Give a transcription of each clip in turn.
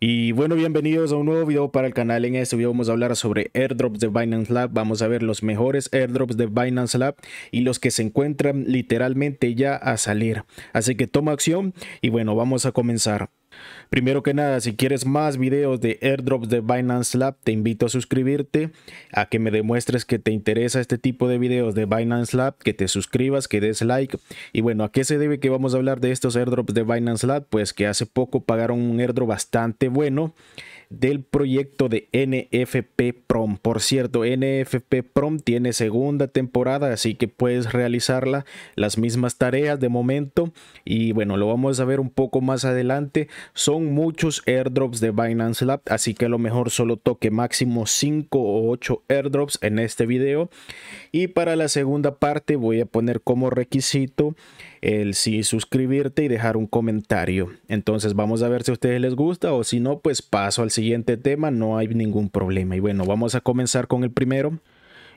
Y bueno, bienvenidos a un nuevo video para el canal. En este video vamos a hablar sobre airdrops de Binance Lab. Vamos a ver los mejores airdrops de Binance Lab y los que se encuentran literalmente ya a salir. Así que toma acción y bueno, vamos a comenzar. Primero que nada, si quieres más videos de airdrops de Binance Lab, te invito a suscribirte, a que me demuestres que te interesa este tipo de videos de Binance Lab, que te suscribas, que des like. Y bueno, ¿a qué se debe que vamos a hablar de estos airdrops de Binance Lab? Pues que hace poco pagaron un airdrop bastante bueno del proyecto de NFP Prom. Por cierto, NFP Prom tiene segunda temporada, así que puedes realizarla las mismas tareas de momento. Y bueno, lo vamos a ver un poco más adelante. Son muchos airdrops de Binance Lab, así que a lo mejor solo toque máximo 5 o 8 airdrops en este video. Y para la segunda parte voy a poner como requisito el sí suscribirte y dejar un comentario. Entonces vamos a ver si a ustedes les gusta o si no, pues paso al siguiente tema, no hay ningún problema. Y bueno, vamos a comenzar con el primero.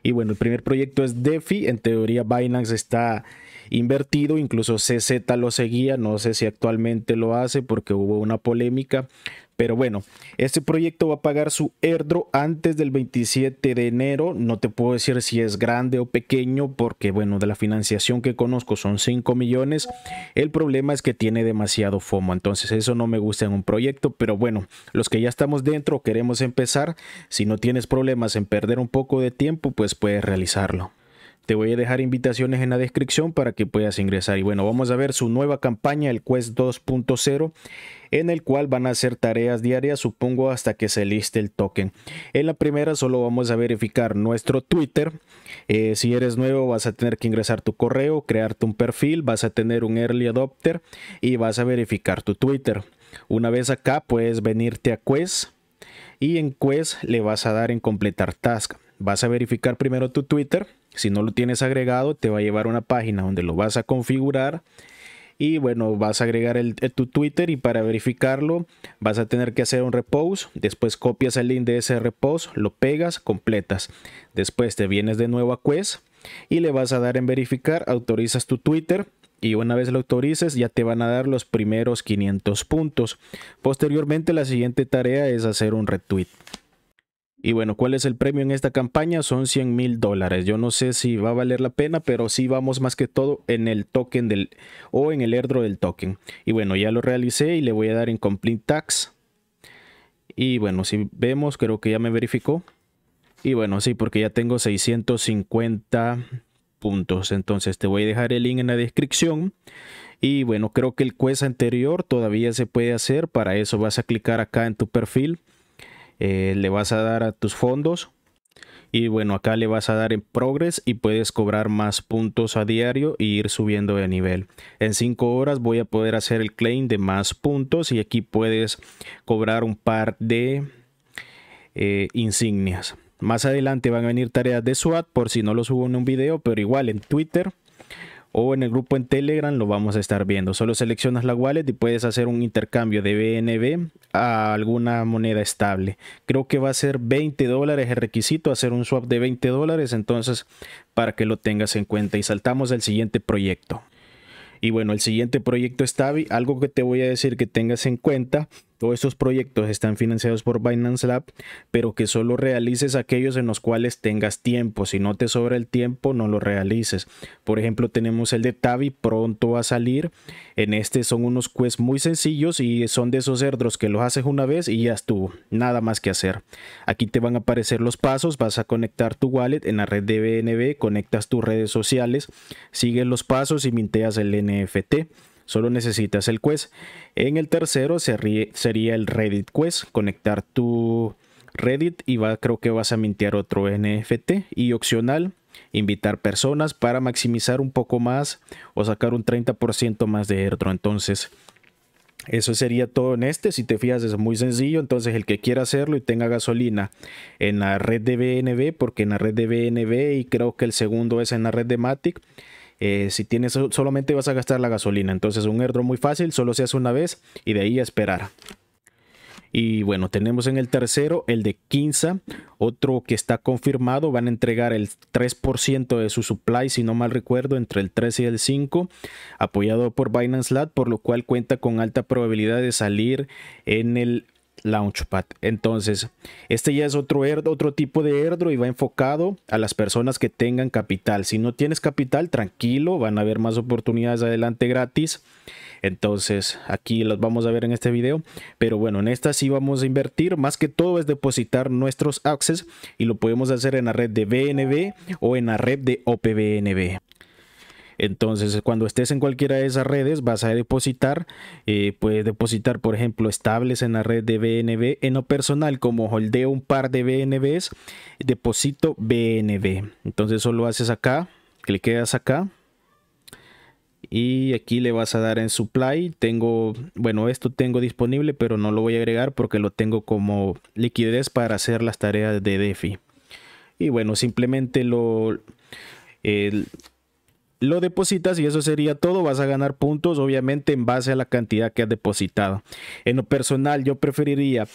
Y bueno, el primer proyecto es DeFi. En teoría Binance está invertido, incluso CZ lo seguía, no sé si actualmente lo hace porque hubo una polémica, pero bueno, este proyecto va a pagar su airdrop antes del 27 de enero. No te puedo decir si es grande o pequeño porque, bueno, de la financiación que conozco son 5 millones. El problema es que tiene demasiado FOMO. Entonces eso no me gusta en un proyecto. Pero bueno, los que ya estamos dentro, queremos empezar. Si no tienes problemas en perder un poco de tiempo, pues puedes realizarlo. Te voy a dejar invitaciones en la descripción para que puedas ingresar. Y bueno, vamos a ver su nueva campaña, el Quest 2.0 en el cual van a hacer tareas diarias, supongo, hasta que se liste el token. En la primera solo vamos a verificar nuestro Twitter. Eh, si eres nuevo vas a tener que ingresar tu correo, crearte un perfil, vas a tener un early adopter y vas a verificar tu Twitter. Una vez acá puedes venirte a Quest y en Quest le vas a dar en completar task. Vas a verificar primero tu Twitter si no lo tienes agregado, te va a llevar a una página donde lo vas a configurar. Y bueno, vas a agregar el, eh, tu Twitter y para verificarlo vas a tener que hacer un repost. Después copias el link de ese repost, lo pegas, completas. Después te vienes de nuevo a Quest y le vas a dar en verificar, autorizas tu Twitter y una vez lo autorices ya te van a dar los primeros 500 puntos. Posteriormente la siguiente tarea es hacer un retweet. Y bueno, ¿cuál es el premio en esta campaña? Son 100 mil dólares. Yo no sé si va a valer la pena, pero sí vamos más que todo en el token del o en el airdrop del token. Y bueno, ya lo realicé y le voy a dar en complete tax. Y bueno, si vemos, creo que ya me verificó. Y bueno, sí, porque ya tengo 650 puntos. Entonces te voy a dejar el link en la descripción. Y bueno, creo que el quest anterior todavía se puede hacer. Para eso vas a clicar acá en tu perfil eh, le vas a dar a tus fondos y bueno acá le vas a dar en progress y puedes cobrar más puntos a diario e ir subiendo de nivel en 5 horas voy a poder hacer el claim de más puntos y aquí puedes cobrar un par de eh, insignias más adelante van a venir tareas de SWAT por si no lo subo en un video pero igual en Twitter o en el grupo en Telegram lo vamos a estar viendo. Solo seleccionas la wallet y puedes hacer un intercambio de BNB a alguna moneda estable. Creo que va a ser 20 dólares el requisito, hacer un swap de 20 dólares, entonces para que lo tengas en cuenta. Y saltamos al siguiente proyecto. Y bueno, el siguiente proyecto está Algo que te voy a decir que tengas en cuenta todos estos proyectos están financiados por Binance Lab, pero que solo realices aquellos en los cuales tengas tiempo. Si no te sobra el tiempo, no lo realices. Por ejemplo, tenemos el de Tavi, pronto va a salir. En este son unos quests muy sencillos y son de esos cerdos que los haces una vez y ya estuvo. Nada más que hacer. Aquí te van a aparecer los pasos, vas a conectar tu wallet en la red de BNB, conectas tus redes sociales, sigues los pasos y minteas el NFT. Solo necesitas el Quest. En el tercero sería el Reddit Quest, conectar tu Reddit y va, creo que vas a mintear otro NFT y opcional invitar personas para maximizar un poco más o sacar un 30% más de airdrop. Entonces, eso sería todo en este. Si te fijas, es muy sencillo. Entonces, el que quiera hacerlo y tenga gasolina en la red de BNB, porque en la red de BNB y creo que el segundo es en la red de Matic, eh, si tienes solamente vas a gastar la gasolina. Entonces un airdrop muy fácil, solo se hace una vez y de ahí a esperar. Y bueno, tenemos en el tercero el de Kinza, otro que está confirmado, van a entregar el 3% de su supply, si no mal recuerdo, entre el 3 y el 5, apoyado por Binance Lab, por lo cual cuenta con alta probabilidad de salir en el Launchpad. Entonces, este ya es otro, er-, otro tipo de airdrop y va enfocado a las personas que tengan capital. Si no tienes capital, tranquilo, van a haber más oportunidades adelante gratis. Entonces, aquí las vamos a ver en este video. Pero bueno, en esta sí vamos a invertir. Más que todo es depositar nuestros access y lo podemos hacer en la red de BNB o en la red de OPBNB. Entonces, cuando estés en cualquiera de esas redes, vas a depositar, eh, puedes depositar, por ejemplo, estables en la red de BNB. En lo personal, como holdeo un par de BNBs, deposito BNB. Entonces, solo haces acá, cliqueas acá. Y aquí le vas a dar en supply. Tengo, bueno, esto tengo disponible, pero no lo voy a agregar porque lo tengo como liquidez para hacer las tareas de DeFi. Y bueno, simplemente lo, lo depositas y eso sería todo. Vas a ganar puntos, obviamente, en base a la cantidad que has depositado. En lo personal, yo preferiría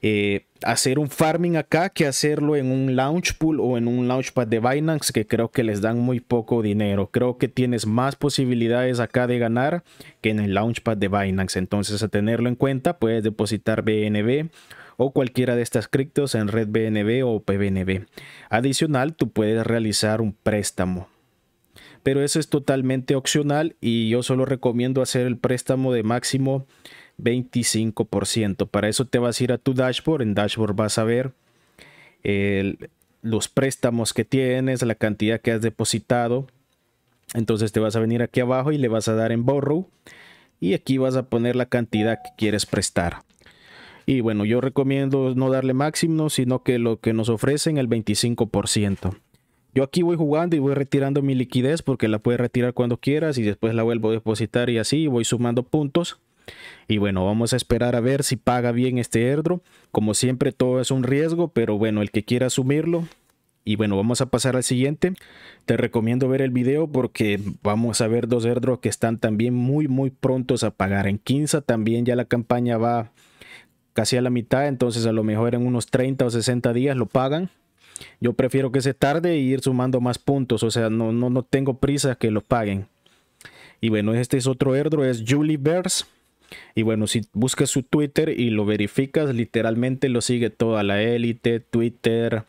eh, hacer un farming acá que hacerlo en un launch pool o en un launchpad de Binance, que creo que les dan muy poco dinero. Creo que tienes más posibilidades acá de ganar que en el launchpad de Binance. Entonces, a tenerlo en cuenta, puedes depositar BNB o cualquiera de estas criptos en red BNB o PBNB. Adicional, tú puedes realizar un préstamo pero eso es totalmente opcional y yo solo recomiendo hacer el préstamo de máximo 25%. Para eso te vas a ir a tu dashboard, en dashboard vas a ver los préstamos que tienes, la cantidad que has depositado. Entonces te vas a venir aquí abajo y le vas a dar en borrow y aquí vas a poner la cantidad que quieres prestar. Y bueno, yo recomiendo no darle máximo, sino que lo que nos ofrecen el 25%. Yo aquí voy jugando y voy retirando mi liquidez porque la puedes retirar cuando quieras y después la vuelvo a depositar y así voy sumando puntos. Y bueno, vamos a esperar a ver si paga bien este airdrop. Como siempre, todo es un riesgo, pero bueno, el que quiera asumirlo. Y bueno, vamos a pasar al siguiente. Te recomiendo ver el video porque vamos a ver dos airdrops que están también muy, muy prontos a pagar. En 15 también ya la campaña va casi a la mitad, entonces a lo mejor en unos 30 o 60 días lo pagan. Yo prefiero que se tarde y e ir sumando más puntos. O sea, no, no, no tengo prisa que lo paguen. Y bueno, este es otro airdrop, es Julie Y bueno, si buscas su Twitter y lo verificas, literalmente lo sigue toda la élite, Twitter,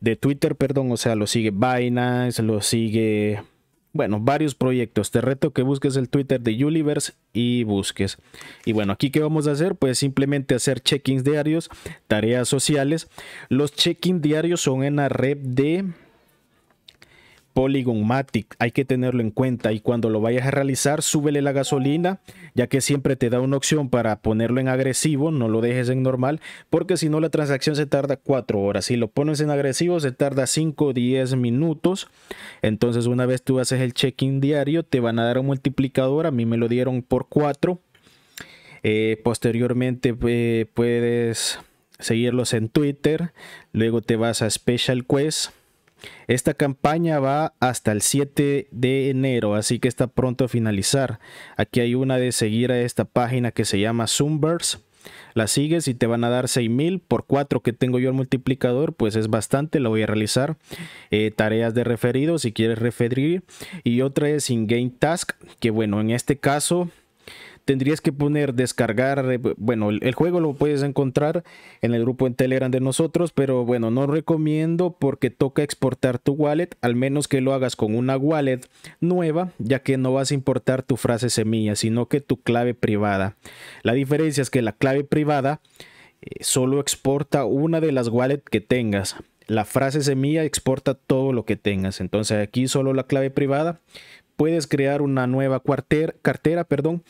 de Twitter, perdón, o sea, lo sigue Binance, lo sigue bueno, varios proyectos. Te reto que busques el Twitter de Universe y busques. Y bueno, aquí ¿qué vamos a hacer, pues simplemente hacer check-ins diarios, tareas sociales. Los check-ins diarios son en la red de Polygon Matic, hay que tenerlo en cuenta y cuando lo vayas a realizar, súbele la gasolina, ya que siempre te da una opción para ponerlo en agresivo, no lo dejes en normal, porque si no la transacción se tarda 4 horas. Si lo pones en agresivo, se tarda 5 o 10 minutos. Entonces, una vez tú haces el check-in diario, te van a dar un multiplicador, a mí me lo dieron por 4. Eh, posteriormente eh, puedes seguirlos en Twitter, luego te vas a Special Quest esta campaña va hasta el 7 de enero, así que está pronto a finalizar. Aquí hay una de seguir a esta página que se llama Zoomverse. La sigues y te van a dar 6000 por 4 que tengo yo el multiplicador, pues es bastante. La voy a realizar. Eh, tareas de referido si quieres referir. Y otra es in-game task, que bueno, en este caso tendrías que poner descargar, eh, bueno, el, juego lo puedes encontrar en el grupo en Telegram de nosotros, pero bueno, no recomiendo porque toca exportar tu wallet, al menos que lo hagas con una wallet nueva, ya que no vas a importar tu frase semilla, sino que tu clave privada. La diferencia es que la clave privada eh, solo exporta una de las wallets que tengas. La frase semilla exporta todo lo que tengas. Entonces aquí solo la clave privada puedes crear una nueva cartera perdón,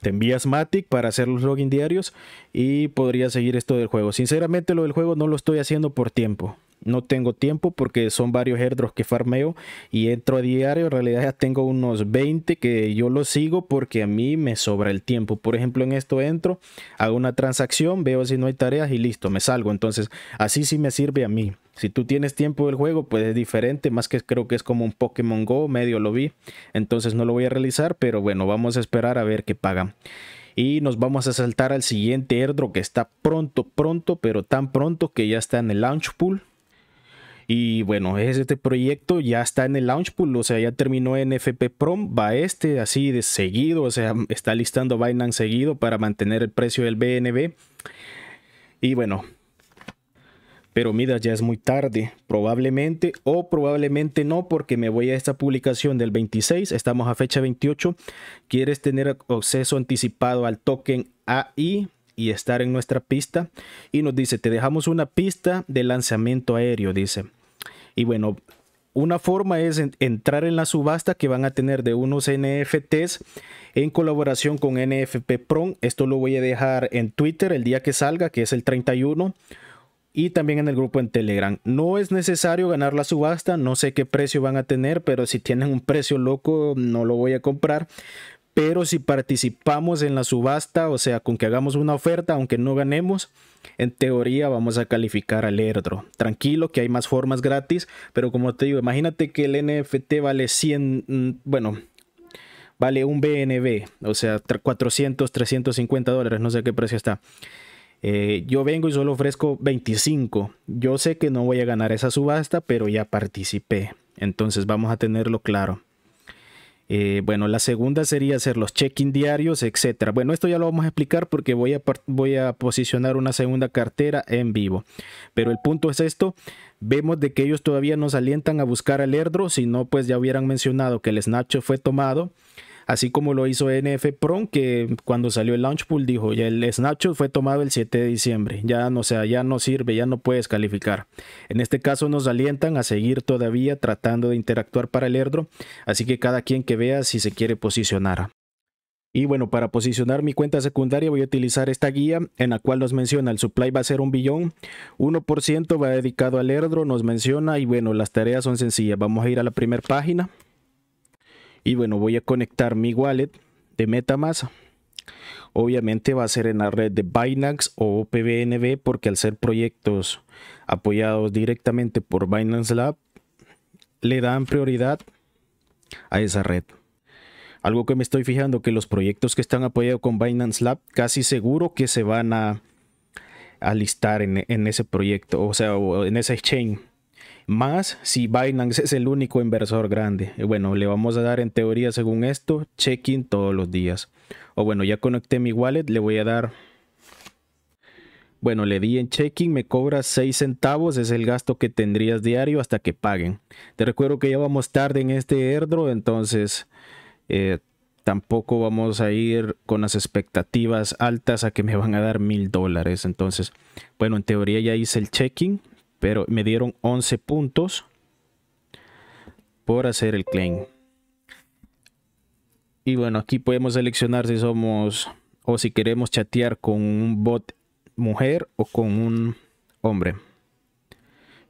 te envías Matic para hacer los login diarios y podría seguir esto del juego. Sinceramente lo del juego no lo estoy haciendo por tiempo. No tengo tiempo porque son varios airdrops que farmeo y entro a diario. En realidad ya tengo unos 20 que yo los sigo porque a mí me sobra el tiempo. Por ejemplo, en esto entro, hago una transacción, veo si no hay tareas y listo, me salgo. Entonces así sí me sirve a mí. Si tú tienes tiempo del juego, pues es diferente, más que creo que es como un Pokémon Go, medio lo vi, entonces no lo voy a realizar, pero bueno, vamos a esperar a ver qué pagan. Y nos vamos a saltar al siguiente airdrop que está pronto, pronto, pero tan pronto que ya está en el launch pool. Y bueno, este proyecto ya está en el launch pool, o sea, ya terminó en FP Prom, va este así de seguido, o sea, está listando Binance seguido para mantener el precio del BNB. Y bueno, pero mira, ya es muy tarde, probablemente o probablemente no, porque me voy a esta publicación del 26, estamos a fecha 28, quieres tener acceso anticipado al token AI y estar en nuestra pista y nos dice, te dejamos una pista de lanzamiento aéreo, dice. Y bueno, una forma es entrar en la subasta que van a tener de unos NFTs en colaboración con NFP Prom. Esto lo voy a dejar en Twitter el día que salga, que es el 31 y también en el grupo en Telegram. No es necesario ganar la subasta, no sé qué precio van a tener, pero si tienen un precio loco no lo voy a comprar. Pero si participamos en la subasta, o sea, con que hagamos una oferta, aunque no ganemos, en teoría vamos a calificar al airdrop. Tranquilo que hay más formas gratis, pero como te digo, imagínate que el NFT vale 100, mm, bueno, vale un BNB, o sea, 400, 350 dólares, no sé qué precio está. Eh, yo vengo y solo ofrezco 25. Yo sé que no voy a ganar esa subasta, pero ya participé. Entonces vamos a tenerlo claro. Eh, bueno, la segunda sería hacer los check-in diarios, etc Bueno, esto ya lo vamos a explicar porque voy a, posicionar una segunda cartera en vivo. Pero el punto es esto. Vemos de que ellos todavía nos alientan a buscar al Erdro, si no, pues ya hubieran mencionado que el Snatch fue tomado así como lo hizo NF Prom, que cuando salió el Launchpool dijo, ya el snapshot fue tomado el 7 de diciembre, ya no, ya no sirve, ya no puedes calificar. En este caso nos alientan a seguir todavía tratando de interactuar para el erdro así que cada quien que vea si se quiere posicionar. Y bueno, para posicionar mi cuenta secundaria voy a utilizar esta guía en la cual nos menciona el supply va a ser un billón, 1% va dedicado al airdrop, nos menciona y bueno, las tareas son sencillas. Vamos a ir a la primera página. Y bueno, voy a conectar mi wallet de Metamask. Obviamente va a ser en la red de Binance o PBNB porque al ser proyectos apoyados directamente por Binance Lab, le dan prioridad a esa red. Algo que me estoy fijando que los proyectos que están apoyados con Binance Lab casi seguro que se van a, a listar en, en, ese proyecto, o sea, en esa exchange. Más si Binance es el único inversor grande. Eh, bueno, le vamos a dar en teoría, según esto, check-in todos los días. O bueno, ya conecté mi wallet, le voy a dar... Bueno, le di en checking, me cobra 6 centavos, es el gasto que tendrías diario hasta que paguen. Te recuerdo que ya vamos tarde en este airdrop, entonces eh, tampoco vamos a ir con las expectativas altas a que me van a dar mil dólares. Entonces, bueno, en teoría ya hice el checking, pero me dieron 11 puntos por hacer el claim. Y bueno, aquí podemos seleccionar si somos o si queremos chatear con un bot mujer o con un hombre.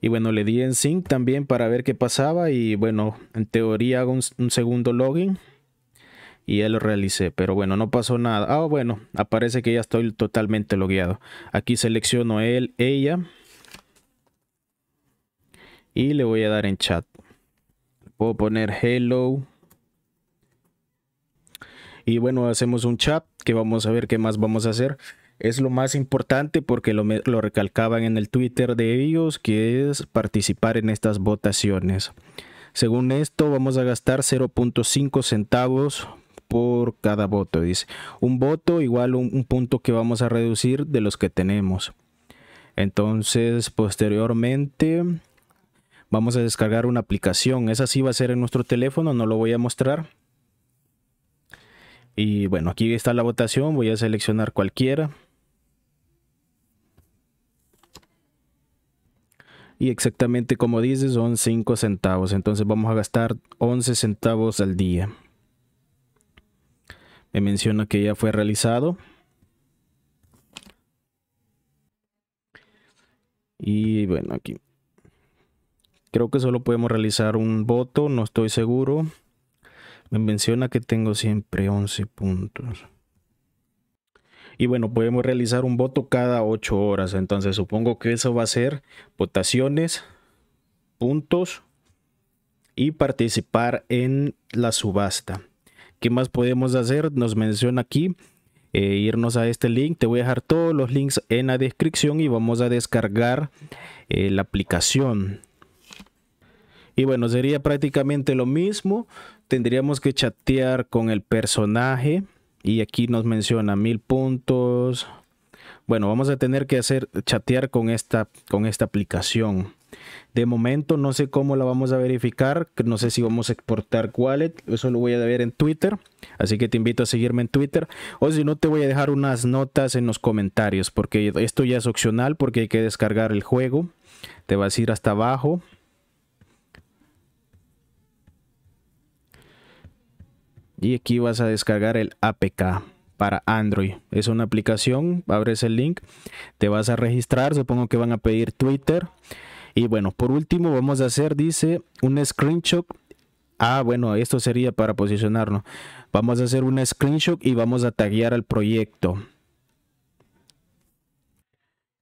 Y bueno, le di en sync también para ver qué pasaba y bueno, en teoría hago un, segundo login y ya lo realicé, pero bueno, no pasó nada. Ah, bueno, aparece que ya estoy totalmente logueado. Aquí selecciono él, ella y le voy a dar en chat. Puedo poner hello. Y bueno, hacemos un chat que vamos a ver qué más vamos a hacer. Es lo más importante porque lo, recalcaban en el Twitter de ellos, que es participar en estas votaciones. Según esto, vamos a gastar 0.5 centavos por cada voto, dice. Un voto igual un, un, punto que vamos a reducir de los que tenemos. Entonces, posteriormente, vamos a descargar una aplicación. Esa sí va a ser en nuestro teléfono, no lo voy a mostrar. Y bueno, aquí está la votación, voy a seleccionar cualquiera. Y exactamente como dice, son 5 centavos. Entonces vamos a gastar 11 centavos al día. Me menciona que ya fue realizado. Y bueno, aquí Creo que solo podemos realizar un voto, no estoy seguro. Me menciona que tengo siempre 11 puntos. Y bueno, podemos realizar un voto cada 8 horas. Entonces supongo que eso va a ser votaciones, puntos y participar en la subasta. ¿Qué más podemos hacer? Nos menciona aquí eh, irnos a este link. Te voy a dejar todos los links en la descripción y vamos a descargar eh, la aplicación. Y bueno, sería prácticamente lo mismo. Tendríamos que chatear con el personaje. Y aquí nos menciona mil puntos. Bueno, vamos a tener que hacer chatear con esta, con esta aplicación. De momento no sé cómo la vamos a verificar, no sé si vamos a exportar wallet, eso lo voy a ver en Twitter, así que te invito a seguirme en Twitter o si no te voy a dejar unas notas en los comentarios porque esto ya es opcional porque hay que descargar el juego, te vas a ir hasta abajo y aquí vas a descargar el APK para Android. Es una aplicación, abres el link, te vas a registrar, supongo que van a pedir Twitter. Y bueno, por último vamos a hacer, dice, un screenshot. Ah, bueno, esto sería para posicionarnos. Vamos a hacer un screenshot y vamos a taguear al proyecto.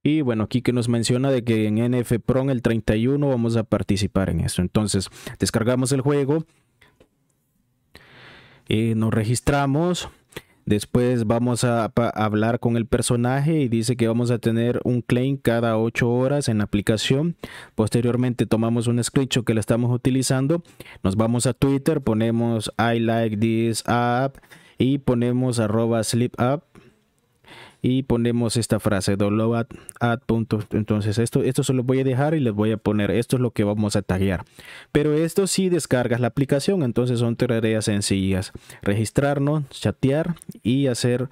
Y bueno, aquí que nos menciona de que en NFPRON el 31 vamos a participar en eso. Entonces, descargamos el juego, eh, nos registramos. Después vamos a, hablar con el personaje y dice que vamos a tener un claim cada 8 horas en la aplicación. Posteriormente tomamos un screenshot que la estamos utilizando. Nos vamos a Twitter, ponemos I like this app y ponemos arroba sleep app y ponemos esta frase download punto. entonces esto esto se lo voy a dejar y les voy a poner esto es lo que vamos a taggear pero esto si sí descargas la aplicación entonces son tareas sencillas registrarnos chatear y hacer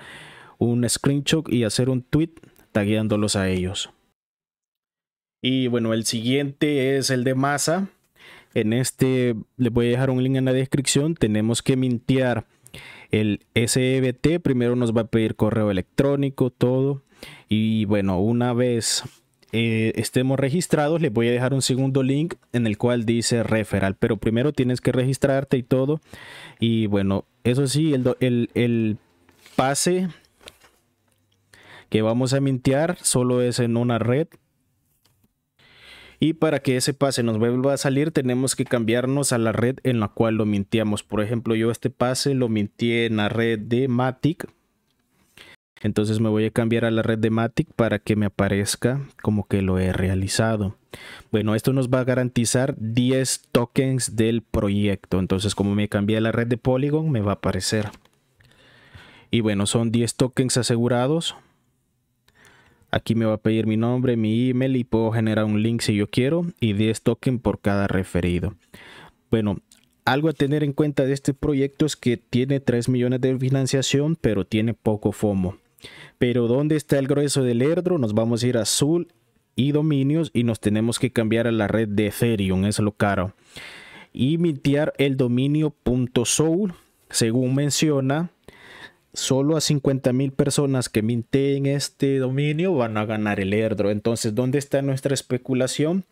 un screenshot y hacer un tweet tagueándolos a ellos y bueno el siguiente es el de masa en este les voy a dejar un link en la descripción tenemos que mintear el SBT e primero nos va a pedir correo electrónico, todo. Y bueno, una vez eh, estemos registrados, les voy a dejar un segundo link en el cual dice referral, pero primero tienes que registrarte y todo. Y bueno, eso sí, el, el pase que vamos a mintear solo es en una red y para que ese pase nos vuelva a salir tenemos que cambiarnos a la red en la cual lo mintiamos. Por ejemplo, yo este pase lo mintí en la red de Matic. Entonces me voy a cambiar a la red de Matic para que me aparezca como que lo he realizado. Bueno, esto nos va a garantizar 10 tokens del proyecto. Entonces como me cambié a la red de Polygon me va a aparecer. Y bueno, son 10 tokens asegurados. Aquí me va a pedir mi nombre, mi email y puedo generar un link si yo quiero y 10 token por cada referido. Bueno, algo a tener en cuenta de este proyecto es que tiene 3 millones de financiación, pero tiene poco FOMO. Pero ¿dónde está el grueso del erdro? Nos vamos a ir a azul y dominios y nos tenemos que cambiar a la red de Ethereum, es lo caro. Y mintear el dominio según menciona, solo a 50.000 personas que en este dominio van a ganar el airdrop. Entonces, ¿dónde está nuestra especulación?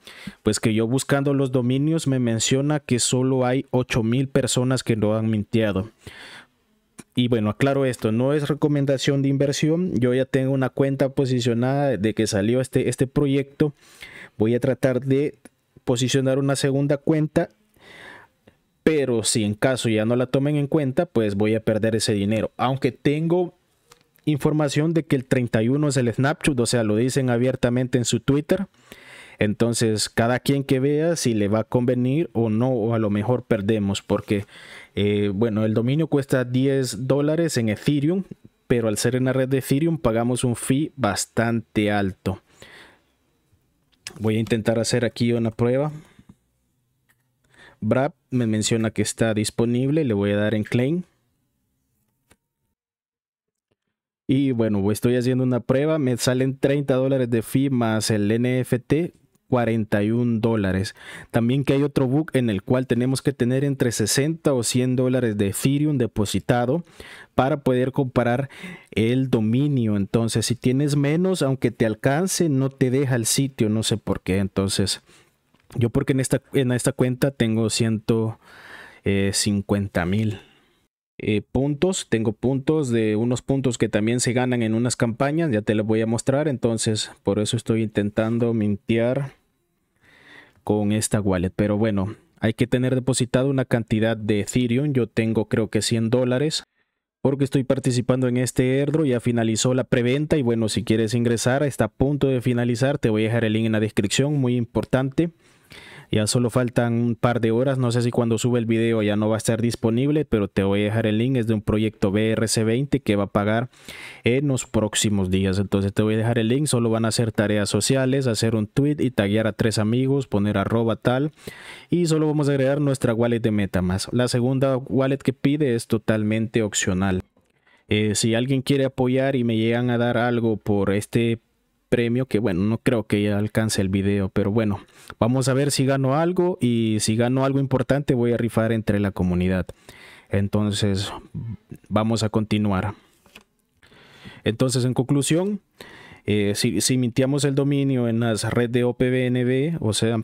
Pues que yo buscando los dominios me menciona que solo hay 8.000 personas que no han minteado. Y bueno, aclaro esto, no es recomendación de inversión. Yo ya tengo una cuenta posicionada de que salió este, este proyecto. Voy a tratar de posicionar una segunda cuenta pero si en caso ya no la tomen en cuenta, pues voy a perder ese dinero. Aunque tengo información de que el 31 es el Snapchat, o sea, lo dicen abiertamente en su Twitter. Entonces, cada quien que vea si le va a convenir o no, o a lo mejor perdemos, porque, eh, bueno, el dominio cuesta 10 dólares en Ethereum, pero al ser en la red de Ethereum pagamos un fee bastante alto. Voy a intentar hacer aquí una prueba. Brad me menciona que está disponible, le voy a dar en claim. Y bueno, pues, estoy haciendo una prueba, me salen 30 dólares de fee más el NFT, 41 dólares. También que hay otro book en el cual tenemos que tener entre 60 o 100 dólares de Ethereum depositado para poder comparar el dominio. Entonces, si tienes menos, aunque te alcance, no te deja el sitio, no sé por qué. Entonces, yo porque en esta, en esta cuenta tengo 150 eh, mil eh, puntos. Tengo puntos de unos puntos que también se ganan en unas campañas. Ya te los voy a mostrar. Entonces, por eso estoy intentando mintear con esta wallet. Pero bueno, hay que tener depositado una cantidad de Ethereum. Yo tengo creo que 100 dólares. Porque estoy participando en este airdrop, ya finalizó la preventa y bueno, si quieres ingresar, está a punto de finalizar, te voy a dejar el link en la descripción, muy importante. Ya solo faltan un par de horas, no sé si cuando sube el video ya no va a estar disponible, pero te voy a dejar el link, es de un proyecto BRC20 que va a pagar en los próximos días. Entonces te voy a dejar el link, solo van a hacer tareas sociales, hacer un tweet y taguear a tres amigos, poner arroba tal y solo vamos a agregar nuestra wallet de Metamask. La segunda wallet que pide es totalmente opcional. Eh, si alguien quiere apoyar y me llegan a dar algo por este premio que bueno, no creo que ya alcance el video, pero bueno, vamos a ver si gano algo y si gano algo importante voy a rifar entre la comunidad. Entonces, vamos a continuar. Entonces, en conclusión, eh, si, mintiamos el dominio en las redes de OPBNB, o sea,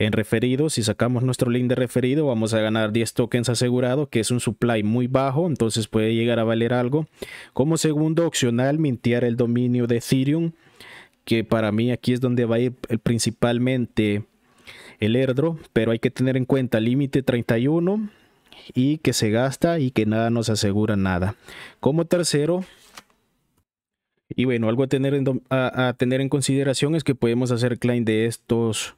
en referido, si sacamos nuestro link de referido, vamos a ganar 10 tokens asegurado, que es un supply muy bajo, entonces puede llegar a valer algo. Como segundo opcional, mintiar el dominio de Ethereum que para mí aquí es donde va a ir principalmente el erdro pero hay que tener en cuenta límite 31 y que se gasta y que nada nos asegura nada. Como tercero, y bueno, algo a tener en, a, tener en consideración es que podemos hacer client de estos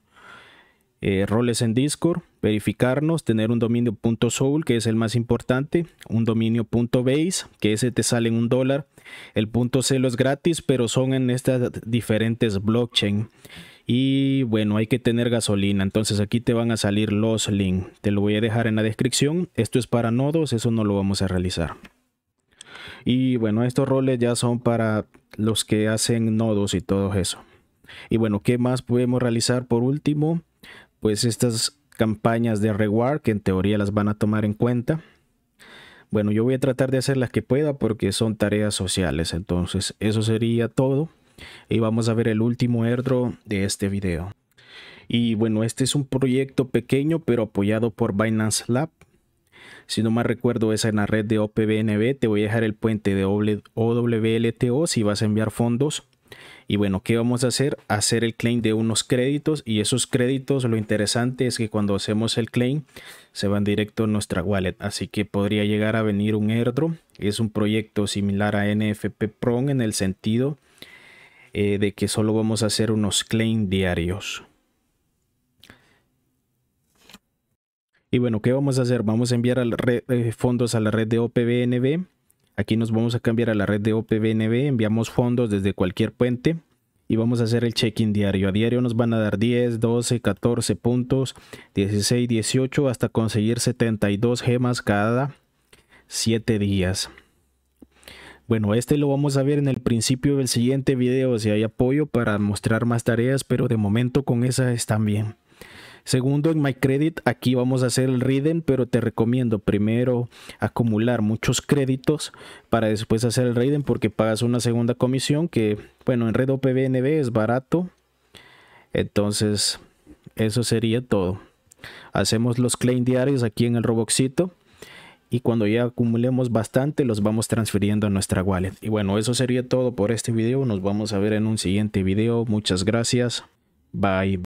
eh, roles en Discord verificarnos, tener un dominio .soul que es el más importante, un dominio .base que ese te sale en un dólar, el punto .celo es gratis pero son en estas diferentes blockchain y bueno hay que tener gasolina entonces aquí te van a salir los links te lo voy a dejar en la descripción esto es para nodos eso no lo vamos a realizar y bueno estos roles ya son para los que hacen nodos y todo eso y bueno qué más podemos realizar por último pues estas campañas de reward que en teoría las van a tomar en cuenta. Bueno, yo voy a tratar de hacer las que pueda porque son tareas sociales. Entonces, eso sería todo. Y vamos a ver el último airdrop de este video. Y bueno, este es un proyecto pequeño pero apoyado por Binance Lab. Si no más recuerdo, es en la red de OPBNB. Te voy a dejar el puente de OWLTO si vas a enviar fondos. Y bueno, ¿qué vamos a hacer? Hacer el claim de unos créditos y esos créditos, lo interesante es que cuando hacemos el claim se van directo a nuestra wallet, así que podría llegar a venir un airdrop. Es un proyecto similar a NFP Prom en el sentido eh, de que solo vamos a hacer unos claim diarios. Y bueno, ¿qué vamos a hacer? Vamos a enviar al eh, fondos a la red de OPBNB Aquí nos vamos a cambiar a la red de OPBNB, enviamos fondos desde cualquier puente y vamos a hacer el check-in diario. A diario nos van a dar 10, 12, 14 puntos, 16, 18 hasta conseguir 72 gemas cada 7 días. Bueno, este lo vamos a ver en el principio del siguiente video si hay apoyo para mostrar más tareas, pero de momento con esa están bien. Segundo, en MyCredit, aquí vamos a hacer el RIDEN, pero te recomiendo primero acumular muchos créditos para después hacer el RIDEN porque pagas una segunda comisión que, bueno, en Redo PBNB es barato. Entonces, eso sería todo. Hacemos los claim diarios aquí en el Roboxito y cuando ya acumulemos bastante los vamos transfiriendo a nuestra wallet. Y bueno, eso sería todo por este video. Nos vamos a ver en un siguiente video. Muchas gracias. Bye.